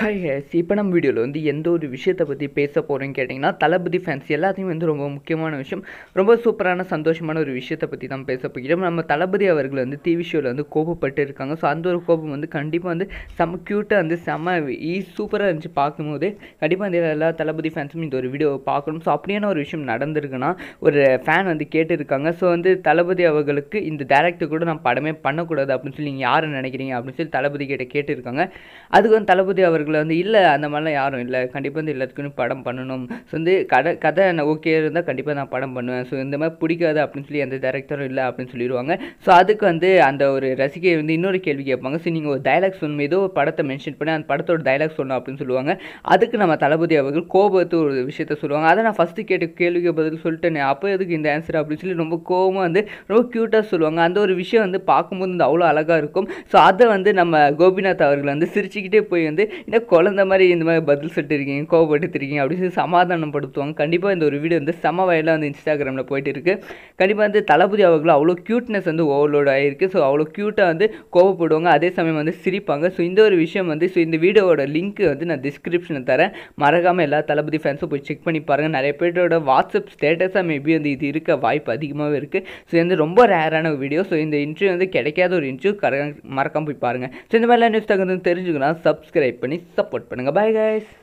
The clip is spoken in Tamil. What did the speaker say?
ஹாய் ஹேஸ் இப்போ நம்ம வீடியோவில் வந்து எந்த ஒரு விஷயத்தை பற்றி பேச போகிறோன்னு கேட்டிங்கன்னா தளபதி ஃபேன்ஸ் எல்லாத்தையும் வந்து ரொம்ப முக்கியமான விஷயம் ரொம்ப சூப்பரான சந்தோஷமான ஒரு விஷயத்தை பற்றி தான் பேச போகிறோம் நம்ம தளபதி அவர்கள் வந்து டிவி ஷோவில் வந்து கோபப்பட்டு இருக்காங்க ஸோ அந்த ஒரு கோபம் வந்து கண்டிப்பாக வந்து செம்ம க்யூட்டாக வந்து செம்ம ஈ சூப்பராக இருந்துச்சு பார்க்கும்போது கண்டிப்பாக வந்து எல்லா தளபதி ஃபேன்ஸும் இந்த ஒரு வீடியோவை பார்க்கணும் ஸோ அப்படியான ஒரு விஷயம் நடந்திருக்குன்னா ஒரு ஃபேன் வந்து கேட்டிருக்காங்க ஸோ வந்து தளபதி அவர்களுக்கு இந்த டேரக்டர் கூட நான் படமே பண்ணக்கூடாது அப்படின்னு சொல்லி நீங்கள் யாரை நினைக்கிறீங்க அப்படின்னு சொல்லி தளபதி கிட்ட கேட்டிருக்காங்க அதுக்கு வந்து தளபதி அவர் அவர்களை வந்து இல்லை அந்த மாதிரிலாம் யாரும் இல்லை கண்டிப்பாக வந்து எல்லாத்துக்குமே படம் பண்ணணும் ஸோ வந்து கதை கதை ஓகே இருந்தால் கண்டிப்பாக நான் படம் பண்ணுவேன் ஸோ இந்த மாதிரி பிடிக்காது அப்படின்னு சொல்லி எந்த டேரக்டரும் இல்லை அப்படின்னு சொல்லிடுவாங்க ஸோ அதுக்கு வந்து அந்த ஒரு ரசிகை வந்து இன்னொரு கேள்வி கேட்பாங்க ஸோ நீங்கள் ஒரு டைலாக் சொன்ன ஏதோ ஒரு படத்தை மென்ஷன் பண்ணி அந்த படத்தோட டைலாக் சொல்லணும் அப்படின்னு சொல்லுவாங்க அதுக்கு நம்ம தளபதி அவர்கள் கோபத்து ஒரு விஷயத்த சொல்லுவாங்க அதை நான் ஃபஸ்ட்டு கேட்ட கேள்விக்கு பதில் சொல்லிட்டேன் அப்போ எதுக்கு இந்த ஆன்சர் அப்படின்னு சொல்லி ரொம்ப கோபமாக வந்து ரொம்ப க்யூட்டாக சொல்லுவாங்க அந்த ஒரு விஷயம் வந்து பார்க்கும்போது வந்து அவ்வளோ அழகாக இருக்கும் ஸோ அதை வந்து நம்ம கோபிநாத் அவர்கள் வந்து சிரிச்சுக்கிட்டே போய் வந்து இந்த குழந்த மாதிரி இந்த மாதிரி பதில் சொல்லிட்டு இருக்கீங்க கோவப்பட்டு இருக்கீங்க அப்படின்னு சொல்லி சமாதானம் படுத்துவாங்க கண்டிப்பாக இந்த ஒரு வீடியோ வந்து சம வயலாக வந்து இன்ஸ்டாகிராமில் போயிட்டு இருக்கு கண்டிப்பாக வந்து தளபதி அவர்களும் அவ்வளோ க்யூட்னஸ் வந்து ஓவர்லோட் ஆகிருக்கு ஸோ அவ்வளோ க்யூட்டாக வந்து கோவப்படுவாங்க அதே சமயம் வந்து சிரிப்பாங்க ஸோ இந்த ஒரு விஷயம் வந்து ஸோ இந்த வீடியோவோட லிங்க் வந்து நான் டிஸ்கிரிப்ஷனில் தரேன் மறக்காமல் எல்லா தளபதி ஃபேன்ஸும் போய் செக் பண்ணி பாருங்கள் நிறைய பேரோட வாட்ஸ்அப் ஸ்டேட்டஸாக மேபி வந்து இது இருக்க வாய்ப்பு அதிகமாகவே இருக்குது ஸோ இது வந்து ரொம்ப ரேரான வீடியோ ஸோ இந்த இன்ட்ரிவியூ வந்து கிடைக்காத ஒரு இன்ட்ரிவியூ கரெக்டாக மறக்காமல் போய் பாருங்கள் ஸோ இந்த மாதிரிலாம் நியூஸ் தகுந்த தெரிஞ்சுக்கலாம் சப்ஸ்கிரைப் பண்ணி सपोर्ट पड़ेंगे बाय गाइस